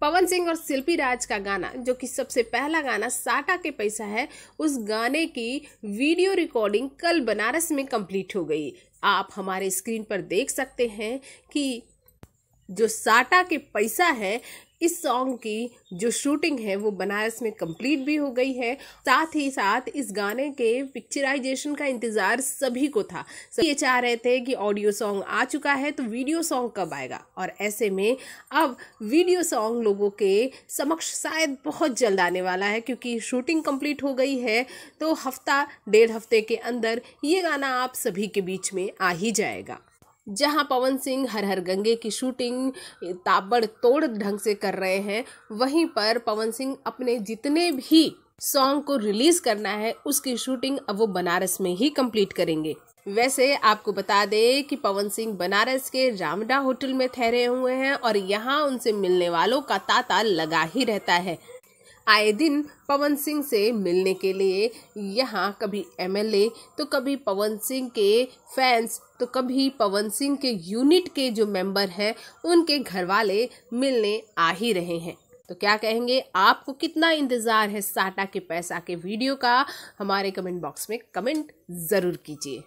पवन सिंह और शिल्पी राज का गाना जो कि सबसे पहला गाना साटा के पैसा है उस गाने की वीडियो रिकॉर्डिंग कल बनारस में कंप्लीट हो गई आप हमारे स्क्रीन पर देख सकते हैं कि जो साटा के पैसा है इस सॉन्ग की जो शूटिंग है वो बनारस में कंप्लीट भी हो गई है साथ ही साथ इस गाने के पिक्चराइजेशन का इंतज़ार सभी को था सब ये चाह रहे थे कि ऑडियो सॉन्ग आ चुका है तो वीडियो सॉन्ग कब आएगा और ऐसे में अब वीडियो सॉन्ग लोगों के समक्ष शायद बहुत जल्द आने वाला है क्योंकि शूटिंग कंप्लीट हो गई है तो हफ्ता डेढ़ हफ्ते के अंदर ये गाना आप सभी के बीच में आ ही जाएगा जहां पवन सिंह हर हर गंगे की शूटिंग ताबड़तोड़ ढंग से कर रहे हैं वहीं पर पवन सिंह अपने जितने भी सॉन्ग को रिलीज करना है उसकी शूटिंग अब वो बनारस में ही कंप्लीट करेंगे वैसे आपको बता दें कि पवन सिंह बनारस के रामडा होटल में ठहरे हुए हैं और यहाँ उनसे मिलने वालों का तांता लगा ही रहता है आए दिन पवन सिंह से मिलने के लिए यहाँ कभी एमएलए तो कभी पवन सिंह के फैंस तो कभी पवन सिंह के यूनिट के जो मेंबर हैं उनके घर वाले मिलने आ ही रहे हैं तो क्या कहेंगे आपको कितना इंतज़ार है साटा के पैसा के वीडियो का हमारे कमेंट बॉक्स में कमेंट ज़रूर कीजिए